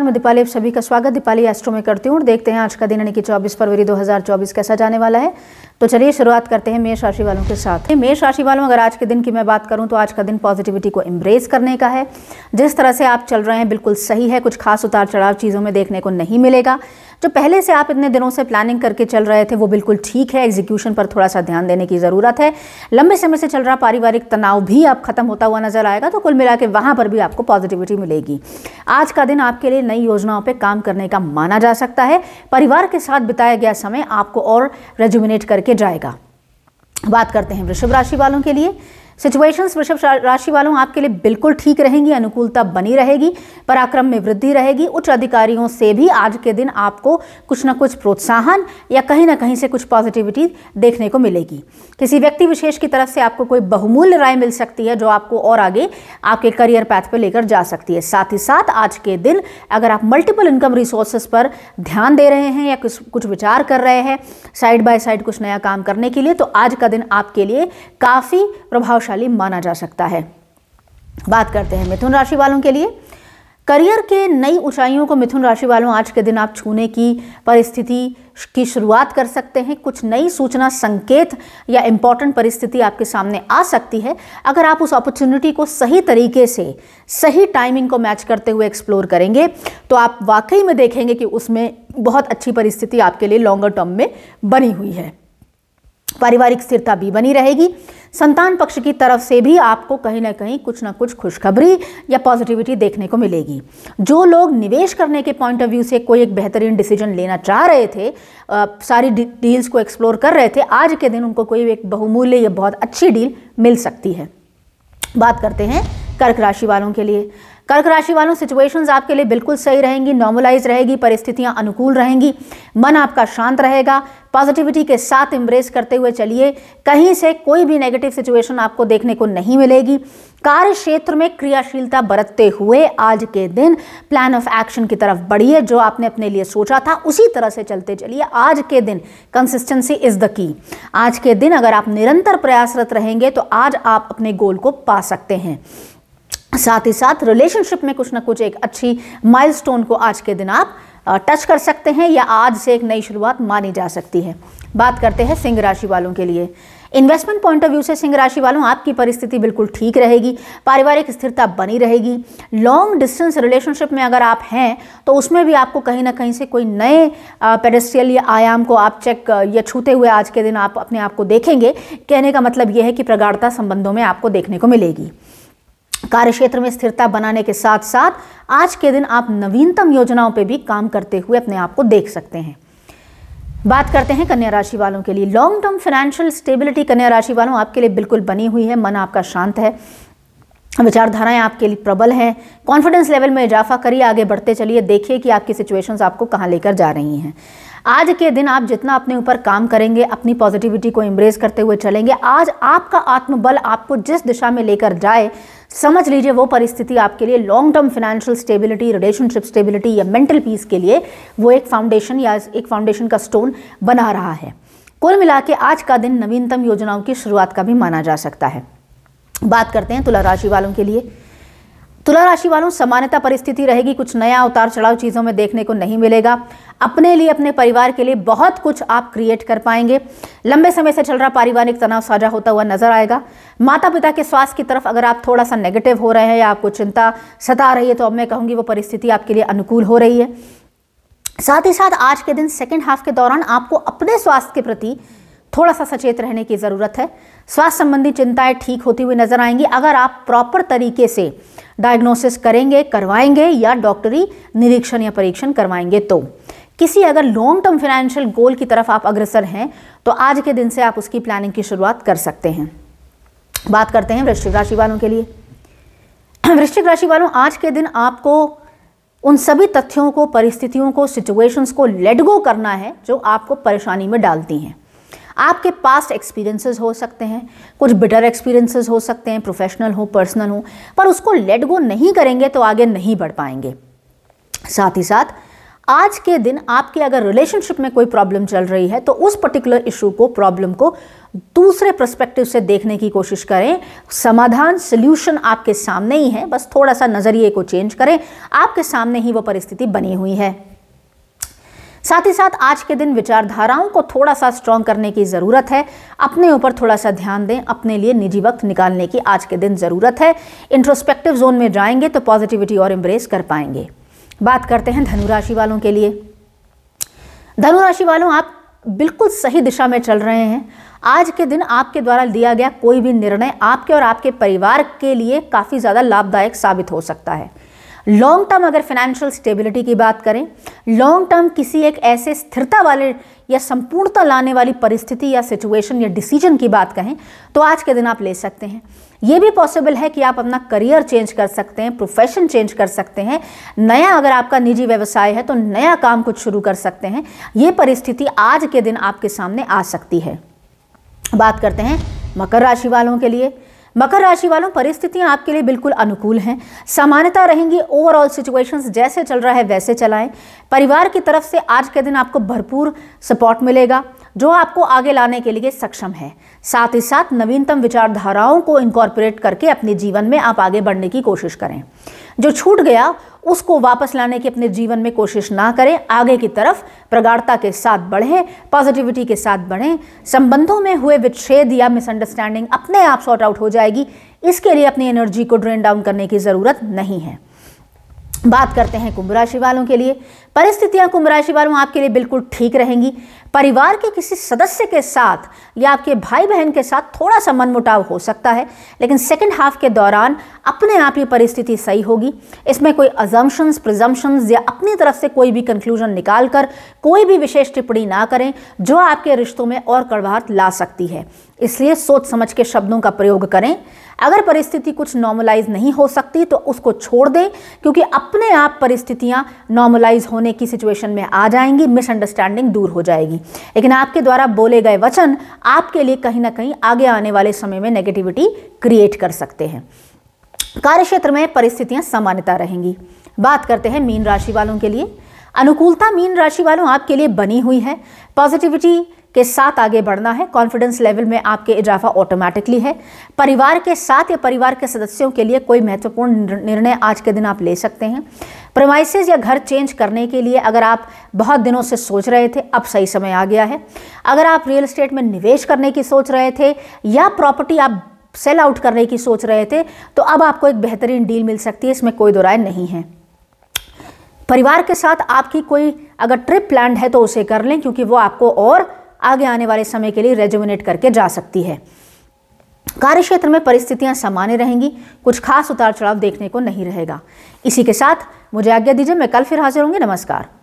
नमस्कार मैं दीपाली आप सभी का स्वागत दीपाली एस्ट्रो में करती हूँ और देखते हैं आज का दिन यानी कि 24 फरवरी 2024 कैसा जाने वाला है तो चलिए शुरुआत करते हैं मेष राशि वालों के साथ मेष राशि वालों अगर आज के दिन की मैं बात करूं तो आज का दिन पॉजिटिविटी को एम्ब्रेस करने का है जिस तरह से आप चल रहे हैं बिल्कुल सही है कुछ खास उतार चढ़ाव चीज़ों में देखने को नहीं मिलेगा जो पहले से आप इतने दिनों से प्लानिंग करके चल रहे थे वो बिल्कुल ठीक है एग्जीक्यूशन पर थोड़ा सा ध्यान देने की ज़रूरत है लंबे समय से चल रहा पारिवारिक तनाव भी आप खत्म होता हुआ नजर आएगा तो कुल मिला के वहाँ पर भी आपको पॉजिटिविटी मिलेगी आज का दिन आपके लिए नई योजनाओं पर काम करने का माना जा सकता है परिवार के साथ बिताया गया समय आपको और रेजुमिनेट करके करके जाएगा बात करते हैं वृषभ राशि वालों के लिए सिचुएशंस वृषभ राशि वालों आपके लिए बिल्कुल ठीक रहेंगी अनुकूलता बनी रहेगी पराक्रम में वृद्धि रहेगी उच्च अधिकारियों से भी आज के दिन आपको कुछ ना कुछ प्रोत्साहन या कहीं ना कहीं से कुछ पॉजिटिविटी देखने को मिलेगी किसी व्यक्ति विशेष की तरफ से आपको कोई बहुमूल्य राय मिल सकती है जो आपको और आगे आपके करियर पैथ पर लेकर जा सकती है साथ ही साथ आज के दिन अगर आप मल्टीपल इनकम रिसोर्सेस पर ध्यान दे रहे हैं या कुछ कुछ विचार कर रहे हैं साइड बाय साइड कुछ नया काम करने के लिए तो आज का दिन आपके लिए काफ़ी प्रभावशाली प्रभावशाली माना जा सकता है बात करते हैं मिथुन राशि वालों के लिए करियर के नई ऊंचाइयों को मिथुन राशि वालों आज के दिन आप छूने की परिस्थिति की शुरुआत कर सकते हैं कुछ नई सूचना संकेत या इम्पॉर्टेंट परिस्थिति आपके सामने आ सकती है अगर आप उस अपॉर्चुनिटी को सही तरीके से सही टाइमिंग को मैच करते हुए एक्सप्लोर करेंगे तो आप वाकई में देखेंगे कि उसमें बहुत अच्छी परिस्थिति आपके लिए लॉन्गर टर्म में बनी हुई है पारिवारिक स्थिरता भी बनी रहेगी संतान पक्ष की तरफ से भी आपको कहीं ना कहीं कुछ ना कुछ खुशखबरी या पॉजिटिविटी देखने को मिलेगी जो लोग निवेश करने के पॉइंट ऑफ व्यू से कोई एक बेहतरीन डिसीजन लेना चाह रहे थे आ, सारी डील्स को एक्सप्लोर कर रहे थे आज के दिन उनको कोई एक बहुमूल्य या बहुत अच्छी डील मिल सकती है बात करते हैं कर्क राशि वालों के लिए कर्क राशि वालों सिचुएशंस आपके लिए बिल्कुल सही रहेंगी नॉर्मलाइज रहेगी परिस्थितियां अनुकूल रहेंगी मन आपका शांत रहेगा पॉजिटिविटी के साथ इम्ब्रेस करते हुए चलिए कहीं से कोई भी नेगेटिव सिचुएशन आपको देखने को नहीं मिलेगी कार्य क्षेत्र में क्रियाशीलता बरतते हुए आज के दिन प्लान ऑफ एक्शन की तरफ बढ़िए जो आपने अपने लिए सोचा था उसी तरह से चलते चलिए आज के दिन कंसिस्टेंसी इज द की आज के दिन अगर आप निरंतर प्रयासरत रहेंगे तो आज आप अपने गोल को पा सकते हैं साथ ही साथ रिलेशनशिप में कुछ ना कुछ एक अच्छी माइलस्टोन को आज के दिन आप टच कर सकते हैं या आज से एक नई शुरुआत मानी जा सकती है बात करते हैं सिंह राशि वालों के लिए इन्वेस्टमेंट पॉइंट ऑफ व्यू से सिंह राशि वालों आपकी परिस्थिति बिल्कुल ठीक रहेगी पारिवारिक स्थिरता बनी रहेगी लॉन्ग डिस्टेंस रिलेशनशिप में अगर आप हैं तो उसमें भी आपको कहीं ना कहीं से कोई नए पेडेस्ट्रियल या आयाम को आप चेक या छूते हुए आज के दिन आप अपने आप को देखेंगे कहने का मतलब यह है कि प्रगाढ़ता संबंधों में आपको देखने को मिलेगी कार्य क्षेत्र में स्थिरता बनाने के साथ साथ आज के दिन आप नवीनतम योजनाओं पर भी काम करते हुए अपने आप को देख सकते हैं बात करते हैं कन्या राशि वालों के लिए लॉन्ग टर्म फाइनेंशियल स्टेबिलिटी कन्या राशि वालों आपके लिए बिल्कुल बनी हुई है मन आपका शांत है विचारधाराएं आपके लिए प्रबल हैं कॉन्फिडेंस लेवल में इजाफा करिए आगे बढ़ते चलिए देखिए कि आपकी सिचुएशंस आपको कहाँ लेकर जा रही हैं आज के दिन आप जितना अपने ऊपर काम करेंगे अपनी पॉजिटिविटी को एम्ब्रेस करते हुए चलेंगे आज आपका आत्मबल आपको जिस दिशा में लेकर जाए समझ लीजिए वो परिस्थिति आपके लिए long term financial stability relationship stability या मेंटल पीस के लिए वो एक फाउंडेशन या एक फाउंडेशन का स्टोन बना रहा है कुल मिला के आज का दिन नवीनतम योजनाओं की शुरुआत का भी माना जा सकता है बात करते हैं तुला राशि वालों के लिए तुला राशि वालों सामान्यता परिस्थिति रहेगी कुछ नया उतार चढ़ाव चीज़ों में देखने को नहीं मिलेगा अपने लिए अपने परिवार के लिए बहुत कुछ आप क्रिएट कर पाएंगे लंबे समय से चल रहा पारिवारिक तनाव साझा होता हुआ नजर आएगा माता पिता के स्वास्थ्य की तरफ अगर आप थोड़ा सा नेगेटिव हो रहे हैं या आपको चिंता सता रही है तो अब मैं कहूँगी वो परिस्थिति आपके लिए अनुकूल हो रही है साथ ही साथ आज के दिन सेकेंड हाफ के दौरान आपको अपने स्वास्थ्य के प्रति थोड़ा सा सचेत रहने की ज़रूरत है स्वास्थ्य संबंधी चिंताएं ठीक होती हुई नजर आएंगी अगर आप प्रॉपर तरीके से डायग्नोसिस करेंगे करवाएंगे या डॉक्टरी निरीक्षण या परीक्षण करवाएंगे तो किसी अगर लॉन्ग टर्म फाइनेंशियल गोल की तरफ आप अग्रसर हैं तो आज के दिन से आप उसकी प्लानिंग की शुरुआत कर सकते हैं बात करते हैं वृश्चिक राशि वालों के लिए वृश्चिक राशि वालों आज के दिन आपको उन सभी तथ्यों को परिस्थितियों को सिचुएशंस को लेट गो करना है जो आपको परेशानी में डालती हैं आपके पास्ट एक्सपीरियंसेस हो सकते हैं कुछ बिटर एक्सपीरियंसेस हो सकते हैं प्रोफेशनल हो पर्सनल हो पर उसको लेट गो नहीं करेंगे तो आगे नहीं बढ़ पाएंगे साथ ही साथ आज के दिन आपके अगर रिलेशनशिप में कोई प्रॉब्लम चल रही है तो उस पर्टिकुलर इशू को प्रॉब्लम को दूसरे प्रस्पेक्टिव से देखने की कोशिश करें समाधान सोल्यूशन आपके सामने ही है बस थोड़ा सा नज़रिए को चेंज करें आपके सामने ही वो परिस्थिति बनी हुई है साथ ही साथ आज के दिन विचारधाराओं को थोड़ा सा स्ट्रांग करने की ज़रूरत है अपने ऊपर थोड़ा सा ध्यान दें अपने लिए निजी वक्त निकालने की आज के दिन ज़रूरत है इंट्रोस्पेक्टिव जोन में जाएंगे तो पॉजिटिविटी और एम्ब्रेस कर पाएंगे बात करते हैं धनुराशि वालों के लिए धनुराशि वालों आप बिल्कुल सही दिशा में चल रहे हैं आज के दिन आपके द्वारा लिया गया कोई भी निर्णय आपके और आपके परिवार के लिए काफ़ी ज़्यादा लाभदायक साबित हो सकता है लॉन्ग टर्म अगर फाइनेंशियल स्टेबिलिटी की बात करें लॉन्ग टर्म किसी एक ऐसे स्थिरता वाले या संपूर्णता लाने वाली परिस्थिति या सिचुएशन या डिसीजन की बात कहें तो आज के दिन आप ले सकते हैं ये भी पॉसिबल है कि आप अपना करियर चेंज कर सकते हैं प्रोफेशन चेंज कर सकते हैं नया अगर आपका निजी व्यवसाय है तो नया काम कुछ शुरू कर सकते हैं ये परिस्थिति आज के दिन आपके सामने आ सकती है बात करते हैं मकर राशि वालों के लिए मकर राशि वालों परिस्थितियां आपके लिए बिल्कुल अनुकूल हैं सामान्यता रहेंगी ओवरऑल सिचुएशंस जैसे चल रहा है वैसे चलाएं परिवार की तरफ से आज के दिन आपको भरपूर सपोर्ट मिलेगा जो आपको आगे लाने के लिए सक्षम है साथ ही साथ नवीनतम विचारधाराओं को इनकॉर्पोरेट करके अपने जीवन में आप आगे बढ़ने की कोशिश करें जो छूट गया उसको वापस लाने की अपने जीवन में कोशिश ना करें आगे की तरफ प्रगाढ़ता के साथ बढ़ें पॉजिटिविटी के साथ बढ़ें संबंधों में हुए विच्छेद या मिसअंडरस्टैंडिंग अपने आप सॉर्ट आउट हो जाएगी इसके लिए अपनी एनर्जी को ड्रेन डाउन करने की ज़रूरत नहीं है बात करते हैं कुंभ राशि वालों के लिए परिस्थितियां कुंभ राशि वालों आपके लिए बिल्कुल ठीक रहेंगी परिवार के किसी सदस्य के साथ या आपके भाई बहन के साथ थोड़ा सा मनमुटाव हो सकता है लेकिन सेकेंड हाफ के दौरान अपने आप ये परिस्थिति सही होगी इसमें कोई अजम्पन्स प्रिजम्पन्स या अपनी तरफ से कोई भी कंक्लूजन निकाल कर कोई भी विशेष टिप्पणी ना करें जो आपके रिश्तों में और कड़वाहट ला सकती है इसलिए सोच समझ के शब्दों का प्रयोग करें अगर परिस्थिति कुछ नॉर्मलाइज नहीं हो सकती तो उसको छोड़ दें क्योंकि अपने आप परिस्थितियां नॉर्मलाइज होने की सिचुएशन में आ जाएंगी मिसअंडरस्टैंडिंग दूर हो जाएगी लेकिन आपके द्वारा बोले गए वचन आपके लिए कहीं ना कहीं आगे आने वाले समय में नेगेटिविटी क्रिएट कर सकते हैं कार्य क्षेत्र में परिस्थितियां सामान्यता रहेंगी बात करते हैं मीन राशि वालों के लिए अनुकूलता मीन राशि वालों आपके लिए बनी हुई है पॉजिटिविटी के साथ आगे बढ़ना है कॉन्फिडेंस लेवल में आपके इजाफा ऑटोमेटिकली है परिवार के साथ या परिवार के सदस्यों के लिए कोई महत्वपूर्ण निर्णय आज के दिन आप ले सकते हैं प्रमाइसिस या घर चेंज करने के लिए अगर आप बहुत दिनों से सोच रहे थे अब सही समय आ गया है अगर आप रियल इस्टेट में निवेश करने की सोच रहे थे या प्रॉपर्टी आप सेल आउट करने की सोच रहे थे तो अब आपको एक बेहतरीन डील मिल सकती है इसमें कोई दो राय नहीं है परिवार के साथ आपकी कोई अगर ट्रिप प्लान है तो उसे कर लें क्योंकि वो आपको और आगे आने वाले समय के लिए रेजुमिनेट करके जा सकती है कार्य क्षेत्र में परिस्थितियां सामान्य रहेंगी कुछ खास उतार चढ़ाव देखने को नहीं रहेगा इसी के साथ मुझे आज्ञा दीजिए मैं कल फिर हाजिर होंगी नमस्कार